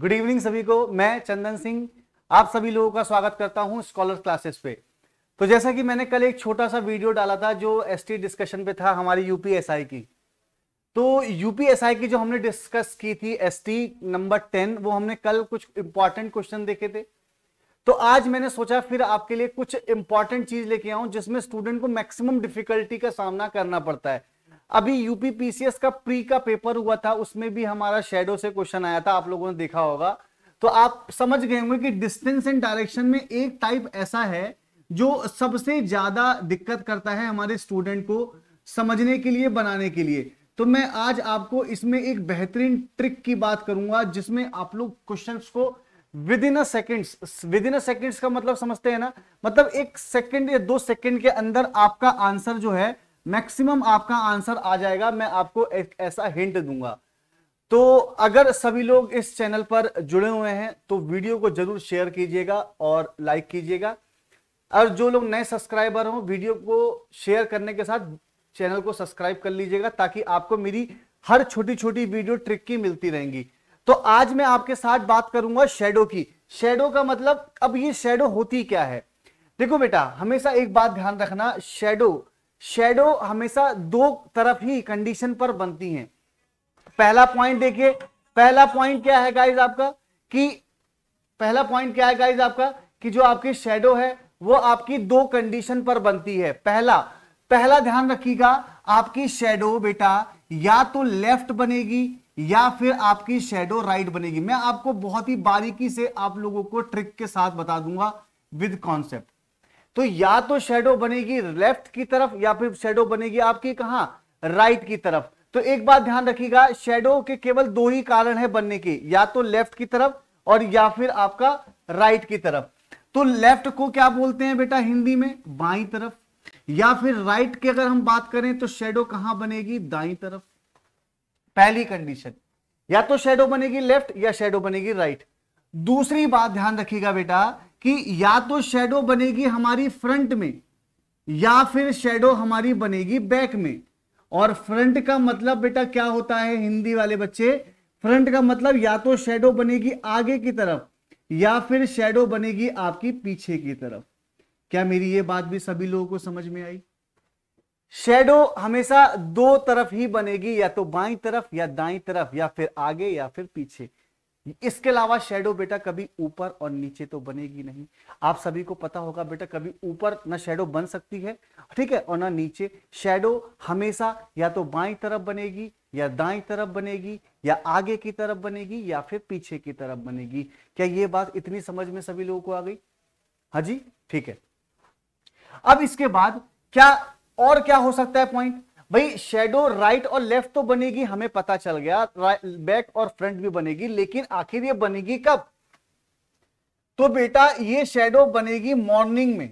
good evening सभी को मैं चंदन सिंह आप सभी लोगों का स्वागत करता हूं स्कॉलर क्लासेस पे तो जैसा कि मैंने कल एक छोटा सा वीडियो डाला था जो एसटी डिस्कशन पे था हमारी यूपीएसआई की तो यूपीएसआई की जो हमने डिस्कस की थी एसटी नंबर टेन वो हमने कल कुछ इंपॉर्टेंट क्वेश्चन देखे थे तो आज मैंने सोचा फिर आपके लिए कुछ इंपॉर्टेंट चीज लेके आऊं जिसमें स्टूडेंट को मैक्सिमम डिफिकल्टी का सामना करना पड़ता है अभी यूपी पीसीएस का प्री का पेपर हुआ था उसमें भी हमारा शेडो से क्वेश्चन आया था आप लोगों ने देखा होगा तो आप समझ गए होंगे कि डिस्टेंस एंड डायरेक्शन में एक टाइप ऐसा है जो सबसे ज्यादा दिक्कत करता है हमारे स्टूडेंट को समझने के लिए बनाने के लिए तो मैं आज आपको इसमें एक बेहतरीन ट्रिक की बात करूंगा जिसमें आप लोग क्वेश्चन को within a seconds within a seconds का मतलब समझते हैं ना मतलब एक सेकेंड या दो सेकेंड के अंदर आपका आंसर जो है मैक्सिमम आपका आंसर आ जाएगा मैं आपको एक ऐसा हिंट दूंगा तो अगर सभी लोग इस चैनल पर जुड़े हुए हैं तो वीडियो को जरूर शेयर कीजिएगा और लाइक कीजिएगा और जो लोग नए सब्सक्राइबर हों वीडियो को शेयर करने के साथ चैनल को सब्सक्राइब कर लीजिएगा ताकि आपको मेरी हर छोटी छोटी वीडियो ट्रिक की मिलती रहेंगी तो आज मैं आपके साथ बात करूंगा शेडो की शेडो का मतलब अब ये शेडो होती क्या है देखो बेटा हमेशा एक बात ध्यान रखना शेडो शेडो हमेशा दो तरफ ही कंडीशन पर बनती हैं पहला पॉइंट देखिए पहला पॉइंट क्या है गाइज आपका कि पहला पॉइंट क्या है गाइज आपका कि जो आपकी शेडो है वो आपकी दो कंडीशन पर बनती है पहला पहला ध्यान रखिएगा आपकी शेडो बेटा या तो लेफ्ट बनेगी या फिर आपकी शेडो राइट बनेगी मैं आपको बहुत ही बारीकी से आप लोगों को ट्रिक के साथ बता दूंगा विद कॉन्सेप्ट तो या तो शेडो बनेगी लेफ्ट की तरफ या फिर शेडो बनेगी आपकी कहा राइट की तरफ तो एक बात ध्यान रखिएगा शेडो के केवल दो ही कारण है बनने के या तो लेफ्ट की तरफ और या फिर आपका राइट की तरफ तो लेफ्ट को क्या बोलते हैं बेटा हिंदी में बाई तरफ या फिर राइट की अगर हम बात करें तो शेडो कहां बनेगी दाई तरफ पहली कंडीशन या तो शेडो बनेगी लेफ्ट या शेडो बनेगी राइट दूसरी बात ध्यान रखिएगा बेटा कि या तो शेडो बनेगी हमारी फ्रंट में या फिर शेडो हमारी बनेगी बैक में और फ्रंट का मतलब बेटा क्या होता है हिंदी वाले बच्चे फ्रंट का मतलब या तो शेडो बनेगी आगे की तरफ या फिर शेडो बनेगी आपकी पीछे की तरफ क्या मेरी ये बात भी सभी लोगों को समझ में आई शेडो हमेशा दो तरफ ही बनेगी या तो बाई तरफ या दाई तरफ या फिर आगे या फिर पीछे इसके अलावा शेडो बेटा कभी ऊपर और नीचे तो बनेगी नहीं आप सभी को पता होगा बेटा कभी ऊपर ना शेडो बन सकती है ठीक है और ना नीचे शेडो हमेशा या तो बाई तरफ बनेगी या दाई तरफ बनेगी या आगे की तरफ बनेगी या फिर पीछे की तरफ बनेगी क्या ये बात इतनी समझ में सभी लोगों को आ गई हाँ जी ठीक है अब इसके बाद क्या और क्या हो सकता है पॉइंट भाई शेडो राइट और लेफ्ट तो बनेगी हमें पता चल गया बैक और फ्रंट भी बनेगी लेकिन आखिर ये बनेगी कब तो बेटा ये शेडो बनेगी मॉर्निंग में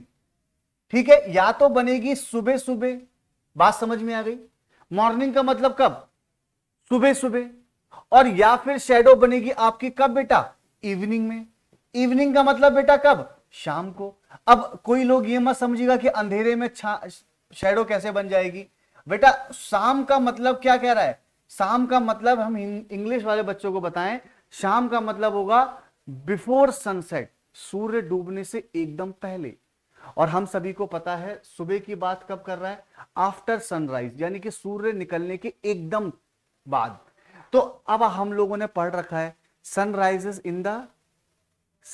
ठीक है या तो बनेगी सुबह सुबह बात समझ में आ गई मॉर्निंग का मतलब कब सुबह सुबह और या फिर शेडो बनेगी आपकी कब बेटा इवनिंग में इवनिंग का मतलब बेटा कब शाम को अब कोई लोग ये मत समझिएगा कि अंधेरे में शेडो कैसे बन जाएगी बेटा शाम का मतलब क्या कह रहा है शाम का मतलब हम इंग्लिश वाले बच्चों को बताएं शाम का मतलब होगा बिफोर सनसेट सूर्य डूबने से एकदम पहले और हम सभी को पता है सुबह की बात कब कर रहा है आफ्टर सनराइज यानी कि सूर्य निकलने के एकदम बाद तो अब हम लोगों ने पढ़ रखा है sunrises in the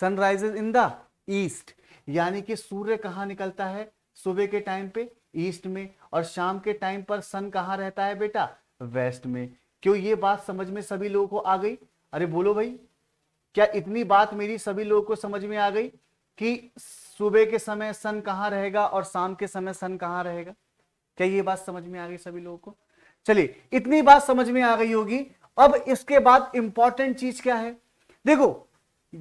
sunrises in the east यानी कि सूर्य कहां निकलता है सुबह के टाइम पे ईस्ट में और शाम के टाइम पर सन कहाँ रहता है बेटा वेस्ट में क्यों ये बात समझ में सभी लोगों को आ गई अरे बोलो भाई क्या इतनी बात मेरी सभी लोगों को समझ में आ गई कि सुबह के समय सन कहाँ रहेगा और शाम के समय सन कहाँ रहेगा क्या ये बात समझ में आ गई सभी लोगों को चलिए इतनी बात समझ में आ गई होगी अब इसके बाद इंपॉर्टेंट चीज क्या है देखो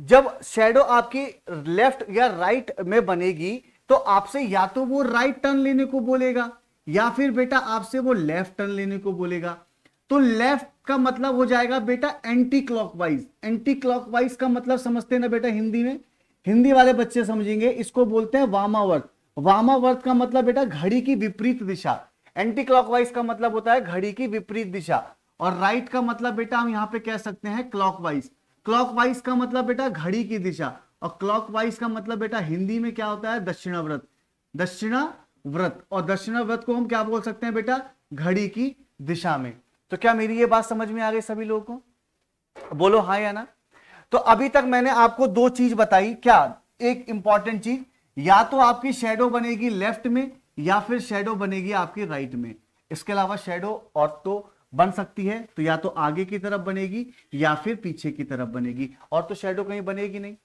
जब शेडो आपकी लेफ्ट या राइट में बनेगी तो आपसे या तो वो राइट टर्न लेने को बोलेगा या फिर बेटा आपसे वो लेफ्ट टर्न लेने को बोलेगा तो लेफ्ट का मतलब हो जाएगा बेटा एंटी क्लॉकवाइज एंटी क्लॉकवाइज का मतलब समझते हैं ना बेटा हिंदी में हिंदी वाले बच्चे समझेंगे इसको बोलते हैं वामावर्त वामावर्त का मतलब बेटा घड़ी की विपरीत दिशा एंटी क्लॉकवाइज का मतलब होता है घड़ी की विपरीत दिशा और राइट का मतलब बेटा हम यहाँ पे कह सकते हैं क्लॉकवाइज क्लॉकवाइज का मतलब बेटा घड़ी की दिशा और क्लॉकवाइज का मतलब बेटा हिंदी में क्या होता है दक्षिणा व्रत दक्षिणा व्रत और दक्षिणा व्रत को हम क्या बोल सकते हैं बेटा घड़ी की दिशा में तो क्या मेरी ये बात समझ में आ गई सभी लोगों को बोलो हाँ या ना तो अभी तक मैंने आपको दो चीज बताई क्या एक इंपॉर्टेंट चीज या तो आपकी शेडो बनेगी लेफ्ट में या फिर शेडो बनेगी आपकी राइट में इसके अलावा शेडो और तो बन सकती है तो या तो आगे की तरफ बनेगी या फिर पीछे की तरफ बनेगी और तो शेडो कहीं बनेगी नहीं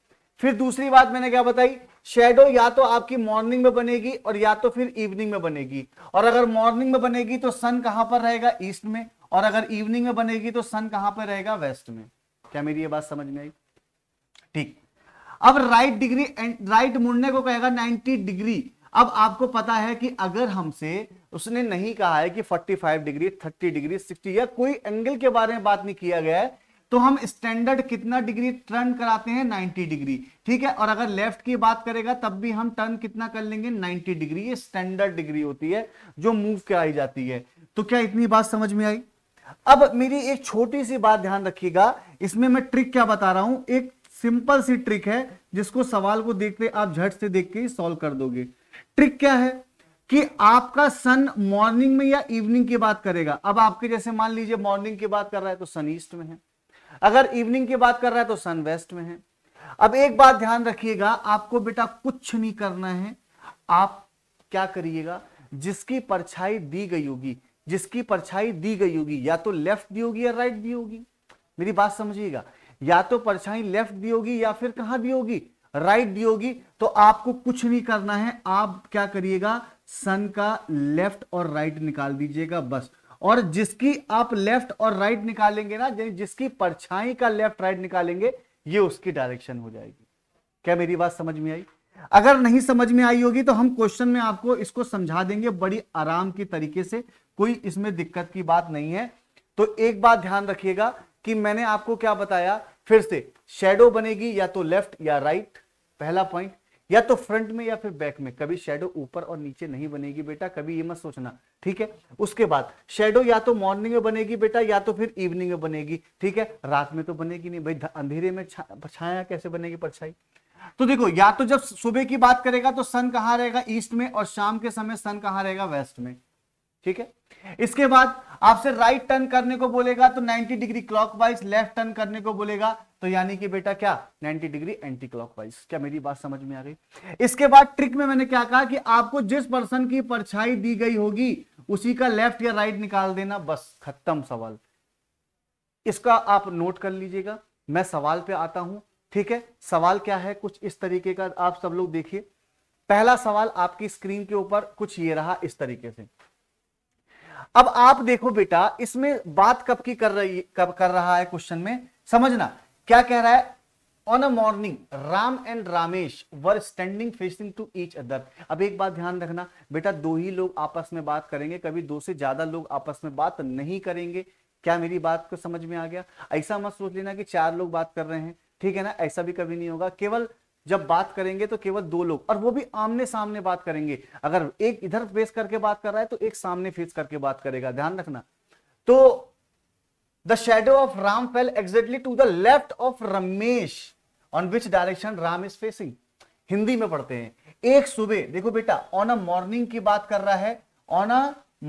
फिर दूसरी बात मैंने क्या बताई शेडो या तो आपकी मॉर्निंग में बनेगी और या तो फिर इवनिंग में बनेगी और अगर मॉर्निंग में बनेगी तो सन कहां पर रहेगा ईस्ट में और अगर इवनिंग में बनेगी तो सन कहां पर रहेगा वेस्ट में क्या मेरी ये बात समझ में आई ठीक अब राइट डिग्री राइट मुड़ने को कहेगा 90 डिग्री अब आपको पता है कि अगर हमसे उसने नहीं कहा है कि 45 डिग्री 30 डिग्री 60 या कोई एंगल के बारे में बात नहीं किया गया है तो हम स्टैंडर्ड कितना डिग्री टर्न कराते हैं 90 डिग्री ठीक है और अगर लेफ्ट की बात करेगा तब भी हम टर्न कितना कर लेंगे 90 डिग्री ये स्टैंडर्ड डिग्री होती है जो मूव कराई जाती है तो क्या इतनी बात समझ में आई अब मेरी एक छोटी सी बात ध्यान रखिएगा इसमें मैं ट्रिक क्या बता रहा हूं एक सिंपल सी ट्रिक है जिसको सवाल को देखते आप झट से देख के सॉल्व कर दोगे ट्रिक क्या है कि आपका सन मॉर्निंग में या इवनिंग की बात करेगा अब आपके जैसे मान लीजिए मॉर्निंग की बात कर रहा है तो सन ईस्ट में है अगर इवनिंग की बात कर रहा है तो सन वेस्ट में है अब एक बात ध्यान रखिएगा आपको बेटा कुछ नहीं करना है आप क्या करिएगा जिसकी परछाई दी गई होगी जिसकी परछाई दी गई होगी या तो लेफ्ट दी होगी या राइट दी होगी मेरी बात समझिएगा या तो परछाई लेफ्ट दी होगी या फिर कहां दी होगी राइट दी होगी तो आपको कुछ नहीं करना है आप क्या करिएगा सन का लेफ्ट और राइट निकाल दीजिएगा बस और जिसकी आप लेफ्ट और राइट निकालेंगे ना जिसकी परछाई का लेफ्ट राइट निकालेंगे ये उसकी डायरेक्शन हो जाएगी क्या मेरी बात समझ में आई अगर नहीं समझ में आई होगी तो हम क्वेश्चन में आपको इसको समझा देंगे बड़ी आराम की तरीके से कोई इसमें दिक्कत की बात नहीं है तो एक बात ध्यान रखिएगा कि मैंने आपको क्या बताया फिर से शेडो बनेगी या तो लेफ्ट या राइट पहला पॉइंट या तो फ्रंट में या फिर बैक में कभी शेडो ऊपर और नीचे नहीं बनेगी बेटा कभी ये मत सोचना ठीक है उसके बाद शेडो या तो मॉर्निंग में बनेगी बेटा या तो फिर इवनिंग में बनेगी ठीक है रात में तो बनेगी नहीं भाई अंधेरे में छाया कैसे बनेगी परछाई तो देखो या तो जब सुबह की बात करेगा तो सन कहाँ रहेगा ईस्ट में और शाम के समय सन कहाँ रहेगा वेस्ट में ठीक है इसके बाद आपसे राइट टर्न करने को बोलेगा तो 90 डिग्री क्लॉकवाइज लेफ्ट टर्न करने को बोलेगा तो यानी कि बेटा क्या 90 डिग्री एंटी क्लॉकवाइज क्या मेरी बात समझ में आ रही इसके बाद ट्रिक में मैंने क्या कहा कि आपको जिस पर्सन की परछाई दी गई होगी उसी का लेफ्ट या राइट निकाल देना बस खत्म सवाल इसका आप नोट कर लीजिएगा मैं सवाल पे आता हूं ठीक है सवाल क्या है कुछ इस तरीके का आप सब लोग देखिए पहला सवाल आपकी स्क्रीन के ऊपर कुछ ये रहा इस तरीके से अब आप देखो बेटा इसमें बात कब की कर रही कब कर रहा है क्वेश्चन में समझना क्या कह रहा है on a morning Ram and Ramesh were standing facing to each other अब एक बात ध्यान रखना बेटा दो ही लोग आपस में बात करेंगे कभी दो से ज्यादा लोग आपस में बात नहीं करेंगे क्या मेरी बात को समझ में आ गया ऐसा मत सोच लेना कि चार लोग बात कर रहे हैं ठीक है ना ऐसा भी कभी नहीं होगा केवल जब बात करेंगे तो केवल दो लोग और वो भी आमने सामने बात करेंगे अगर एक इधर फेस करके बात कर रहा है तो एक सामने फेस करके बात करेगा ध्यान रखना तो the shadow of Ram fell exactly to the left of Ramesh on which direction Ram is facing Hindi में पढ़ते हैं एक सुबह देखो बेटा ऑन अ मॉर्निंग की बात कर रहा है ऑन अ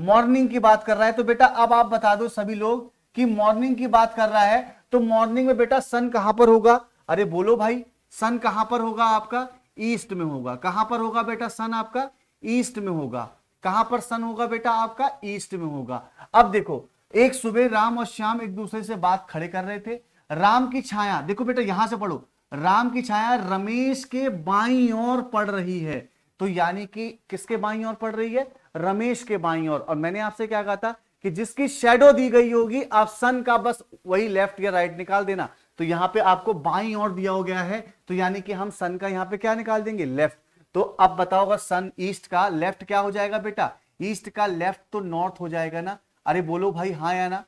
मॉर्निंग की बात कर रहा है तो बेटा अब आप बता दो सभी लोग कि मॉर्निंग की बात कर रहा है तो मॉर्निंग में बेटा सन कहां पर होगा अरे बोलो भाई सन कहां पर होगा आपका ईस्ट में होगा कहां पर होगा बेटा सन आपका ईस्ट में होगा कहां पर सन होगा बेटा आपका ईस्ट में होगा अब देखो एक सुबह राम और श्याम एक दूसरे से बात खड़े कर रहे थे राम की छाया देखो बेटा यहां से पढ़ो राम की छाया रमेश के बाई और पड़ रही है तो यानी कि किसके बाई और पड़ रही है रमेश के बाई और, और मैंने आपसे क्या कहा था कि जिसकी शेडो दी गई होगी आप सन का बस वही लेफ्ट या राइट निकाल देना तो यहाँ पे आपको बाई और दिया हो गया है तो यानी कि हम सन का यहाँ पे क्या निकाल देंगे लेफ्ट तो अब बताओगा सन ईस्ट का लेफ्ट क्या हो जाएगा बेटा ईस्ट का लेफ्ट तो नॉर्थ हो जाएगा ना अरे बोलो भाई हाँ या ना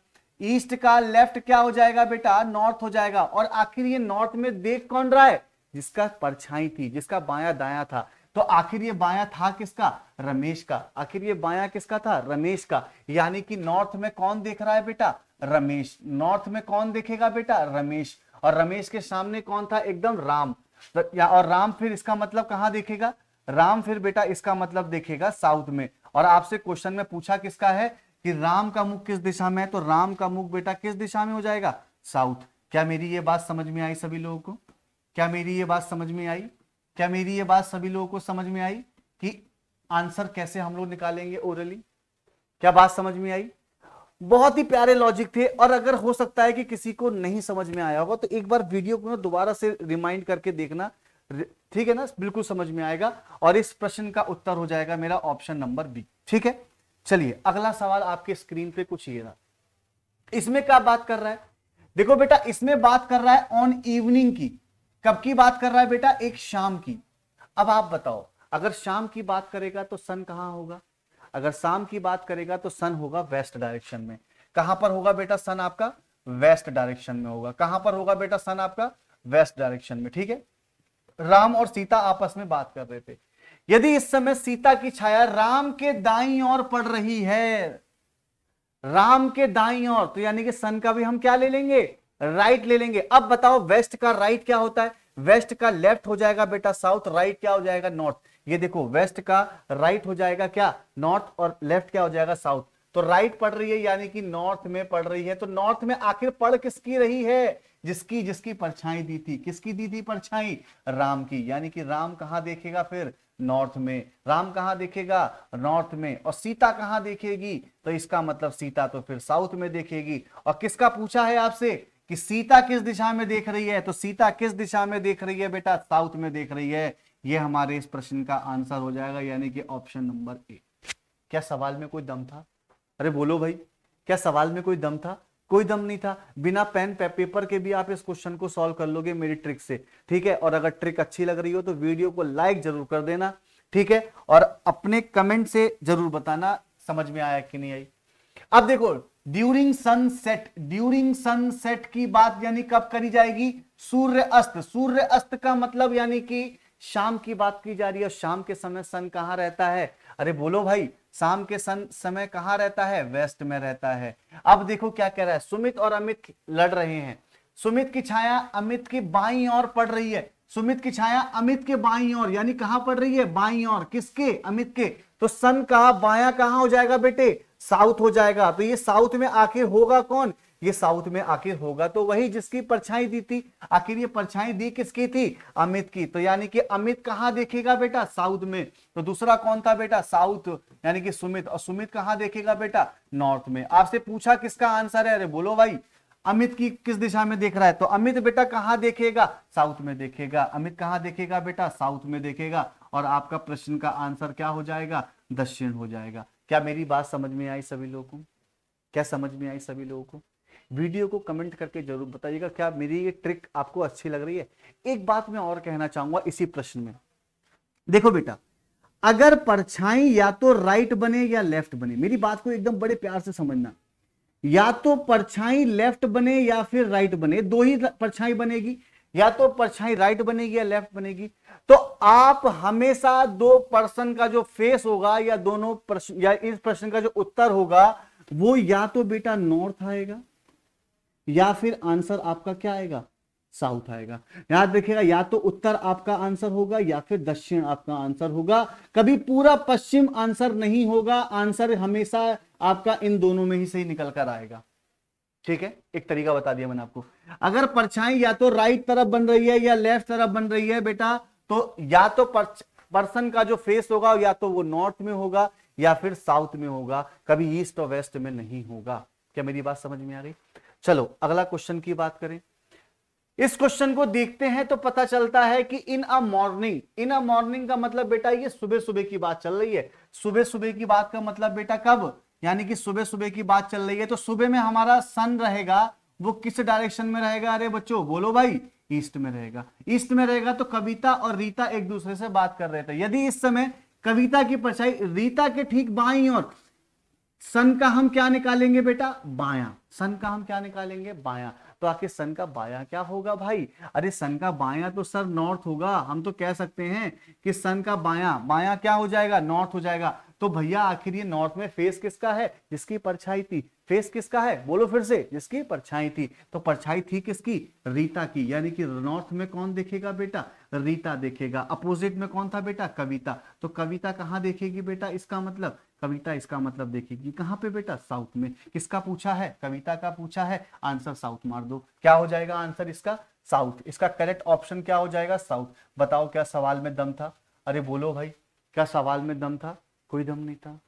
ईस्ट का लेफ्ट क्या हो जाएगा बेटा नॉर्थ हो जाएगा और आखिर ये नॉर्थ में देख कौन रहा है जिसका परछाई थी जिसका बाया दाया था तो आखिर ये बाया था किसका रमेश का आखिर ये बाया किसका था रमेश का यानी कि नॉर्थ में कौन देख रहा है बेटा रमेश नॉर्थ में कौन देखेगा बेटा रमेश और रमेश के सामने कौन था एकदम राम तो या और राम फिर इसका मतलब कहां देखेगा राम फिर बेटा इसका मतलब देखेगा साउथ में और आपसे क्वेश्चन में पूछा किसका है कि राम का मुख किस दिशा में है तो राम का मुख बेटा किस दिशा में हो जाएगा साउथ क्या मेरी ये बात समझ में आई सभी लोगों को क्या मेरी ये बात समझ में आई क्या मेरी ये बात सभी लोगों को समझ में आई कि आंसर कैसे हम लोग निकालेंगे ओरली क्या बात समझ में आई बहुत ही प्यारे लॉजिक थे और अगर हो सकता है कि किसी को नहीं समझ में आया होगा तो एक बार वीडियो को दोबारा से रिमाइंड करके देखना ठीक है ना बिल्कुल समझ में आएगा और इस प्रश्न का उत्तर हो जाएगा मेरा ऑप्शन नंबर बी ठीक है चलिए अगला सवाल आपके स्क्रीन पे कुछ ये रहा इसमें क्या बात कर रहा है देखो बेटा इसमें बात कर रहा है ऑन इवनिंग की कब की बात कर रहा है बेटा एक शाम की अब आप बताओ अगर शाम की बात करेगा तो सन कहां होगा अगर शाम की बात करेगा तो सन होगा वेस्ट डायरेक्शन में कहां पर होगा बेटा सन आपका वेस्ट डायरेक्शन में होगा कहां पर होगा बेटा सन आपका वेस्ट डायरेक्शन में ठीक है राम और सीता आपस में बात कर रहे थे यदि इस समय सीता की छाया राम के दाई और पड़ रही है राम के दाई और तो यानी कि सन का भी हम क्या ले लेंगे राइट ले लेंगे अब बताओ वेस्ट का राइट क्या होता है वेस्ट का लेफ्ट हो जाएगा बेटा साउथ राइट क्या हो जाएगा नॉर्थ ये देखो वेस्ट का राइट हो जाएगा क्या नॉर्थ और लेफ्ट क्या हो जाएगा साउथ तो राइट पढ़ रही है यानी कि नॉर्थ में पढ़ रही है तो नॉर्थ में आखिर पढ़ किसकी रही है जिसकी जिसकी परछाई दी थी किसकी दी थी परछाई राम की यानी कि राम कहां देखेगा फिर नॉर्थ में राम कहां देखेगा नॉर्थ में और सीता कहां देखेगी तो इसका मतलब सीता तो फिर साउथ में देखेगी और किसका पूछा है आपसे कि सीता किस दिशा में देख रही है तो सीता किस दिशा में देख रही है बेटा साउथ में देख रही है ये हमारे इस प्रश्न का आंसर हो जाएगा यानी कि ऑप्शन नंबर ए क्या सवाल में कोई दम था अरे बोलो भाई क्या सवाल में कोई दम था कोई दम नहीं था बिना पेन पे, पेपर के भी आप इस क्वेश्चन को सॉल्व कर लोगे मेरी ट्रिक से ठीक है और अगर ट्रिक अच्छी लग रही हो तो वीडियो को लाइक जरूर कर देना ठीक है और अपने कमेंट से जरूर बताना समझ में आया कि नहीं आई अब देखो ड्यूरिंग सनसेट ड्यूरिंग सनसेट की बात यानी कब करी जाएगी सूर्य अस्त सूर्य अस्त का मतलब यानी कि शाम की बात की जा रही है और शाम के समय सन कहाँ रहता है अरे बोलो भाई शाम के सन समय कहाँ रहता है वेस्ट में रहता है अब देखो क्या कह रहा है सुमित और अमित लड़ रहे हैं सुमित की छाया अमित की बाई और पड़ रही है सुमित की छाया अमित के बाई और यानी कहां पड़ रही है बाई और किसके अमित के तो सन कहा बाया कहा हो जाएगा बेटे साउथ हो जाएगा तो ये साउथ में आखिर होगा कौन ये साउथ में आखिर होगा तो वही जिसकी परछाई दी थी आखिर ये परछाई दी किसकी थी अमित की तो यानी कि अमित कहाँ देखेगा बेटा साउथ में तो दूसरा कौन था बेटा साउथ यानी कि सुमित और सुमित कहाँ देखेगा बेटा नॉर्थ में आपसे पूछा किसका आंसर है अरे बोलो भाई अमित की किस दिशा में देख रहा है तो अमित बेटा कहाँ देखेगा साउथ में देखेगा अमित कहाँ देखेगा बेटा साउथ में देखेगा और आपका प्रश्न का आंसर क्या हो जाएगा दक्षिण हो जाएगा क्या मेरी बात समझ में आई सभी लोगों को क्या समझ में आई सभी लोगों को वीडियो को कमेंट करके जरूर बताइएगा क्या मेरी ये ट्रिक आपको अच्छी लग रही है एक बात मैं और कहना चाहूंगा इसी प्रश्न में देखो बेटा अगर परछाई या तो राइट बने या लेफ्ट बने मेरी बात को एकदम बड़े प्यार से समझना या तो परछाई लेफ्ट बने या फिर राइट बने दो ही परछाई बनेगी या तो परछाई राइट बनेगी या लेफ्ट बनेगी तो आप हमेशा दो पर्सन का जो फेस होगा या दोनों प्रश्न या इस प्रश्न का जो उत्तर होगा वो या तो बेटा नॉर्थ आएगा या फिर आंसर आपका क्या आएगा साउथ आएगा याद रखिएगा या तो उत्तर आपका आंसर होगा या फिर दक्षिण आपका आंसर होगा कभी पूरा पश्चिम आंसर नहीं होगा आंसर हमेशा आपका इन दोनों में ही सही निकल कर आएगा ठीक है एक तरीका बता दिया मैंने आपको अगर परछाई या तो राइट तरफ बन रही है या लेफ्ट तरफ बन रही है बेटा तो या तो पर्सन का जो फेस होगा या तो वो नॉर्थ में होगा या फिर साउथ में होगा कभी ईस्ट और वेस्ट में नहीं होगा क्या मेरी बात समझ में आ गई चलो अगला क्वेश्चन की बात करें इस क्वेश्चन को देखते हैं तो पता चलता है कि इन a morning in a morning का मतलब बेटा ये सुबह सुबह की बात चल रही है सुबह सुबह की बात का मतलब बेटा कब यानी कि सुबह सुबह की बात चल रही है तो सुबह में हमारा सन रहेगा वो किस डायरेक्शन में रहेगा अरे बच्चों बोलो भाई ईस्ट में रहेगा ईस्ट में रहेगा तो कविता और रीता एक दूसरे से बात कर रहे थे यदि इस समय कविता की परछाई रीता के ठीक बाई और सन का हम क्या निकालेंगे बेटा बाया सन का हम क्या निकालेंगे बाया तो आखिर सन का बाया क्या होगा भाई अरे सन का बाया तो सर नॉर्थ होगा हम तो कह सकते हैं कि सन का बाया बाया क्या हो जाएगा नॉर्थ हो जाएगा तो भैया आखिर ये नॉर्थ में फेस किसका है जिसकी परछाई थी फेस किसका है बोलो फिर से जिसकी परछाई थी तो परछाई थी किसकी रीता की यानी कि नॉर्थ में कौन देखेगा बेटा रीता देखेगा अपोजिट में कौन था बेटा कविता तो कविता कहाँ देखेगी बेटा इसका मतलब कविता इसका मतलब देखेगी कहाँ पे बेटा साउथ में किसका पूछा है कविता का पूछा है आंसर साउथ मार दो क्या हो जाएगा आंसर इसका साउथ इसका करेक्ट ऑप्शन क्या हो जाएगा साउथ बताओ क्या सवाल में दम था अरे बोलो भाई क्या सवाल में दम था कोई दम नहीं था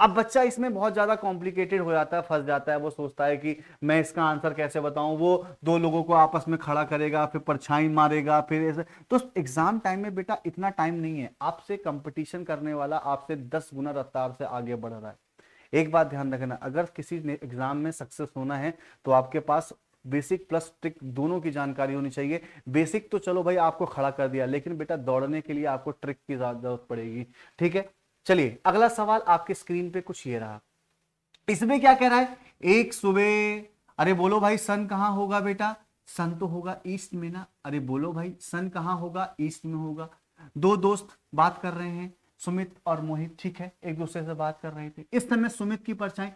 अब बच्चा इसमें बहुत ज्यादा कॉम्प्लिकेटेड हो जाता है फंस जाता है वो सोचता है कि मैं इसका आंसर कैसे बताऊं वो दो लोगों को आपस में खड़ा करेगा फिर परछाई मारेगा फिर ऐसे तो एग्जाम टाइम में बेटा इतना टाइम नहीं है आपसे कंपटीशन करने वाला आपसे दस गुना रफ्तार से आगे बढ़ रहा है एक बात ध्यान रखना अगर किसी ने एग्जाम में सक्सेस होना है तो आपके पास बेसिक प्लस ट्रिक दोनों की जानकारी होनी चाहिए बेसिक तो चलो भाई आपको खड़ा कर दिया लेकिन बेटा दौड़ने के लिए आपको ट्रिक की जरूरत पड़ेगी ठीक है चलिए अगला सवाल आपके स्क्रीन पे कुछ ये रहा इसमें क्या कह रहा है एक सुबह अरे बोलो भाई सन कहां होगा बेटा सन तो होगा ईस्ट में ना अरे बोलो भाई सन कहां होगा ईस्ट में होगा दो दोस्त बात कर रहे हैं सुमित और मोहित ठीक है एक दूसरे से बात कर रहे थे इस समय सुमित की परछाई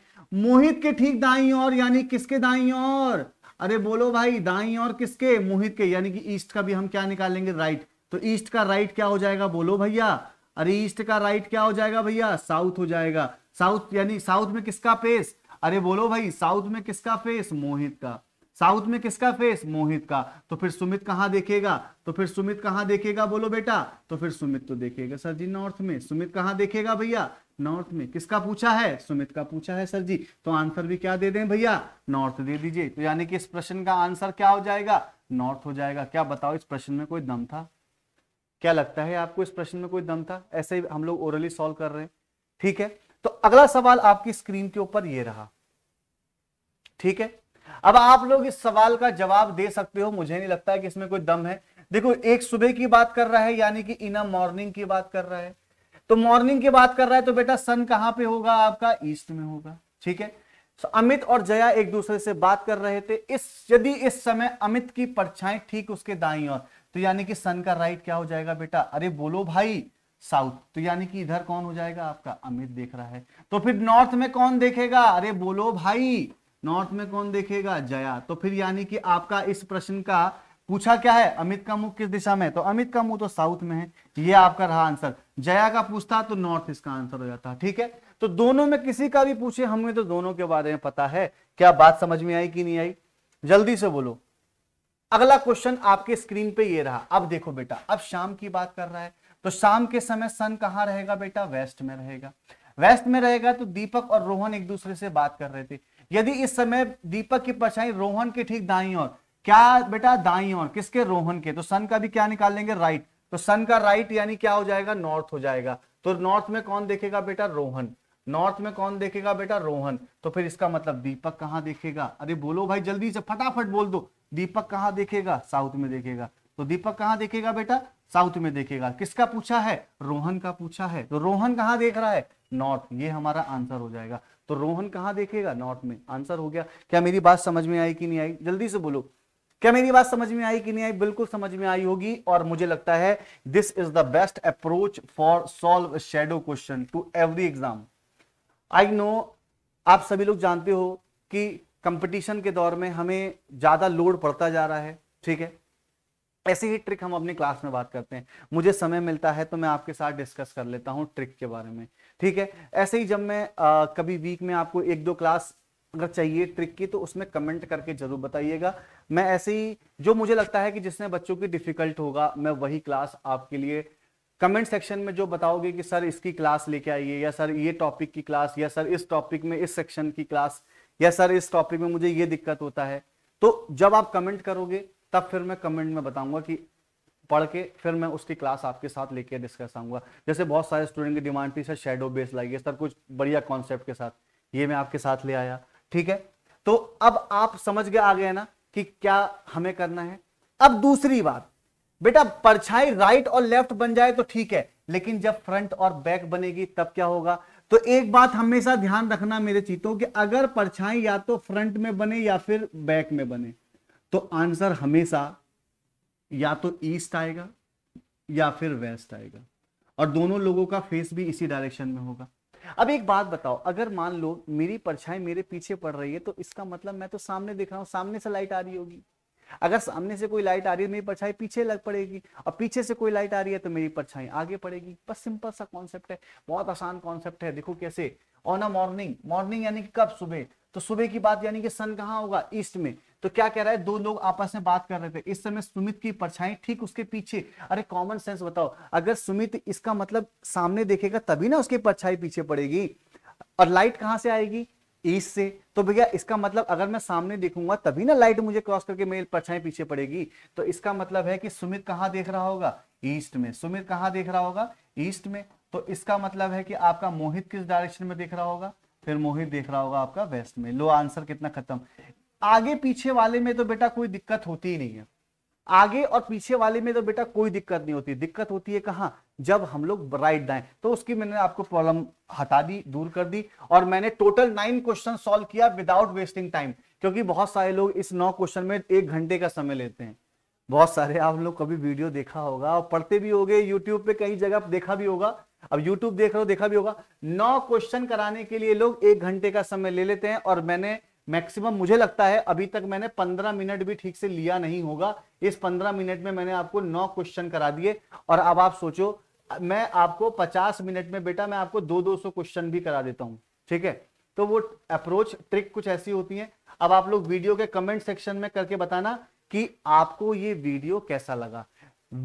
मोहित के ठीक दाई और यानी किसके दाई और अरे बोलो भाई दाई और किसके मोहित के यानी कि ईस्ट का भी हम क्या निकालेंगे राइट तो ईस्ट का राइट क्या हो जाएगा बोलो भैया अरे ईस्ट का राइट क्या हो जाएगा भैया साउथ हो जाएगा साउथ यानी साउथ में किसका फेस अरे बोलो भाई साउथ में किसका फेस मोहित का साउथ में किसका फेस मोहित का तो फिर सुमित कहाँ देखेगा तो फिर सुमित कहाँ देखेगा बोलो बेटा तो फिर सुमित तो देखेगा सर जी नॉर्थ में सुमित कहाँ देखेगा भैया नॉर्थ में किसका पूछा है सुमित का पूछा है सर जी तो आंसर भी क्या दे दें भैया नॉर्थ दे दीजिए तो यानी कि इस प्रश्न का आंसर क्या हो जाएगा नॉर्थ हो जाएगा क्या बताओ इस प्रश्न में कोई दम था क्या लगता है आपको इस प्रश्न में कोई दम था ऐसे ही हम लोग ओरली सॉल्व कर रहे हैं ठीक है तो अगला सवाल आपकी स्क्रीन के ऊपर ये रहा ठीक है अब आप लोग इस सवाल का जवाब दे सकते हो मुझे नहीं लगता है कि इसमें कोई दम है देखो एक सुबह की बात कर रहा है यानी कि इन मॉर्निंग की बात कर रहा है तो मॉर्निंग की बात कर रहा है तो बेटा सन कहां पे होगा आपका ईस्ट में होगा ठीक है so, तो अमित और जया एक दूसरे से बात कर रहे थे इस यदि इस समय अमित की परछाई ठीक उसके दाई और तो यानी कि सन का राइट क्या हो जाएगा बेटा अरे बोलो भाई साउथ तो यानी कि इधर कौन हो जाएगा आपका अमित देख रहा है तो फिर नॉर्थ में कौन देखेगा अरे बोलो भाई नॉर्थ में कौन देखेगा जया तो फिर यानी कि आपका इस प्रश्न का पूछा क्या है अमित का मुंह किस दिशा में तो अमित का मुंह तो साउथ में है ये आपका रहा आंसर जया का पूछता तो नॉर्थ इसका आंसर हो जाता ठीक है तो दोनों में किसी का भी पूछे हमें तो दोनों के बारे में पता है क्या बात समझ में आई कि नहीं आई जल्दी से बोलो अगला क्वेश्चन आपके स्क्रीन पे ये रहा अब देखो बेटा अब शाम की बात कर रहा है तो शाम के समय सन कहाँ रहेगा बेटा वेस्ट में रहेगा वेस्ट में रहेगा तो दीपक और रोहन एक दूसरे से बात कर रहे थे यदि इस समय दीपक की परछाई रोहन के ठीक दाई और क्या बेटा दाई और किसके रोहन के तो सन का भी क्या निकाल लेंगे राइट तो सन का राइट यानी क्या हो जाएगा नॉर्थ हो जाएगा तो नॉर्थ में कौन देखेगा बेटा रोहन नॉर्थ में कौन देखेगा बेटा रोहन तो फिर इसका मतलब दीपक कहां देखेगा अरे बोलो भाई जल्दी से फटाफट बोल दो दीपक कहाँ देखेगा साउथ में देखेगा तो दीपक कहाँ देखेगा बेटा साउथ में देखेगा किसका पूछा है रोहन का पूछा है तो रोहन कहाँ देख रहा है नॉर्थ ये हमारा आंसर हो जाएगा तो रोहन कहाँ देखेगा नॉर्थ में आंसर हो गया क्या मेरी बात समझ में आई कि नहीं आई जल्दी से बोलो क्या मेरी बात समझ में आई कि नहीं आई बिल्कुल समझ में आई होगी और मुझे लगता है this is the best approach for solve shadow question to every exam I know आप सभी लोग जानते हो कि कंपटीशन के दौर में हमें ज़्यादा लोड पड़ता जा रहा है ठीक है ऐसी ही ट्रिक हम अपनी क्लास में बात करते हैं मुझे समय मिलता है तो मैं आपके साथ डिस्कस कर लेता हूँ ट्रिक के बारे में ठीक है ऐसे ही जब मैं आ, कभी वीक में आपको एक दो क्लास अगर चाहिए ट्रिक की तो उसमें कमेंट करके जरूर बताइएगा मैं ऐसे ही जो मुझे लगता है कि जिसने बच्चों की डिफिकल्ट होगा मैं वही क्लास आपके लिए कमेंट सेक्शन में जो बताओगे कि सर इसकी क्लास लेके आइए या सर ये टॉपिक की क्लास या सर इस टॉपिक में इस सेक्शन की क्लास या सर इस टॉपिक में मुझे ये दिक्कत होता है तो जब आप कमेंट करोगे तब फिर मैं कमेंट में बताऊंगा कि पढ़ के फिर मैं उसकी क्लास आपके साथ लेके डिस्कस आऊंगा जैसे बहुत सारे स्टूडेंट की डिमांड थी सर शेडो बेस लाइए सर कुछ बढ़िया कॉन्सेप्ट के साथ ये मैं आपके साथ ले आया ठीक है तो अब आप समझ गए आ गए ना कि क्या हमें करना है अब दूसरी बात बेटा परछाई राइट और लेफ्ट बन जाए तो ठीक है लेकिन जब फ्रंट और बैक बनेगी तब क्या होगा तो एक बात हमेशा ध्यान रखना मेरे चीतों कि अगर परछाई या तो फ्रंट में बने या फिर बैक में बने तो आंसर हमेशा या तो ईस्ट आएगा या फिर वेस्ट आएगा और दोनों लोगों का फेस भी इसी डायरेक्शन में होगा अब एक बात बताओ अगर मान लो मेरी परछाई मेरे पीछे पड़ रही है तो इसका मतलब मैं तो सामने दिख रहा हूं सामने से लाइट आ रही होगी अगर सामने से कोई लाइट आ रही है मेरी परछाई पीछे लग पड़ेगी और पीछे से कोई लाइट आ रही है तो मेरी परछाई आगे पड़ेगी बस सिंपल सा कॉन्सेप्ट है बहुत आसान कॉन्सेप्ट है देखो कैसे ऑन अ मॉर्निंग मॉर्निंग यानी कि कब सुबह तो सुबह की बात यानी कि सन कहाँ होगा ईस्ट में तो क्या कह रहा है दो लोग आपस में बात कर रहे थे इस समय सुमित की परछाई ठीक उसके पीछे अरे कॉमन सेंस बताओ अगर सुमित इसका मतलब सामने देखेगा तभी ना उसकी परछाई पीछे पड़ेगी और लाइट कहां से आएगी ईस्ट से तो भैया इसका मतलब अगर मैं सामने देखूंगा तभी ना लाइट मुझे क्रॉस करके मेल परछाई पीछे पड़ेगी तो इसका मतलब है कि सुमित कहाँ देख रहा होगा ईस्ट में सुमित कहाँ देख रहा होगा ईस्ट में तो इसका मतलब है कि आपका मोहित किस डायरेक्शन में देख रहा होगा फिर मोहित देख रहा होगा आपका वेस्ट में लो आंसर कितना खत्म आगे पीछे वाले में तो बेटा कोई दिक्कत होती ही नहीं है आगे और पीछे वाले में तो बेटा कोई दिक्कत नहीं होती दिक्कत होती है कहाँ जब हम लोग राइट दाएं तो उसकी मैंने आपको प्रॉब्लम हटा दी दूर कर दी और मैंने टोटल नाइन क्वेश्चन सॉल्व किया विदाउट वेस्टिंग टाइम क्योंकि बहुत सारे लोग इस नौ क्वेश्चन में एक घंटे का समय लेते हैं बहुत सारे आप लोग कभी वीडियो देखा होगा और पढ़ते भी होंगे यूट्यूब पे कई जगह देखा भी होगा अब यूट्यूब देख रहे हो देखा भी होगा नौ क्वेश्चन कराने के लिए लोग एक घंटे का समय ले लेते हैं और मैंने मैक्सिमम मुझे लगता है अभी तक मैंने पंद्रह मिनट भी ठीक से लिया नहीं होगा इस पंद्रह मिनट में मैंने आपको नौ क्वेश्चन करा दिए और अब आप सोचो मैं आपको 50 मिनट में बेटा मैं आपको दो दो सौ क्वेश्चन भी करा देता हूँ ठीक है तो वो अप्रोच ट्रिक कुछ ऐसी होती है अब आप लोग वीडियो के कमेंट सेक्शन में करके बताना कि आपको ये वीडियो कैसा लगा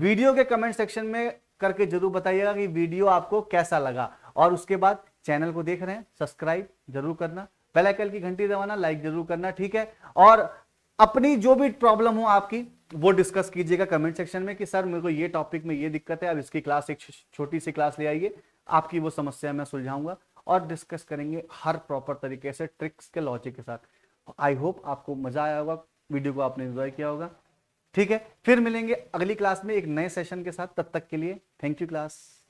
वीडियो के कमेंट सेक्शन में करके जरूर बताइएगा कि वीडियो आपको कैसा लगा और उसके बाद चैनल को देख रहे हैं सब्सक्राइब जरूर करना बेल आइकन की घंटी दबाना लाइक जरूर करना ठीक है और अपनी जो भी प्रॉब्लम हो आपकी वो डिस्कस कीजिएगा कमेंट सेक्शन में कि सर मेरे को ये टॉपिक में ये दिक्कत है अब इसकी क्लास एक छोटी सी क्लास ले आइए आपकी वो समस्या मैं सुलझाऊंगा और डिस्कस करेंगे हर प्रॉपर तरीके से ट्रिक्स के लॉजिक के साथ आई होप आपको मजा आया होगा वीडियो को आपने एंजॉय किया होगा ठीक है फिर मिलेंगे अगली क्लास में एक नए सेशन के साथ तब तक के लिए थैंक यू क्लास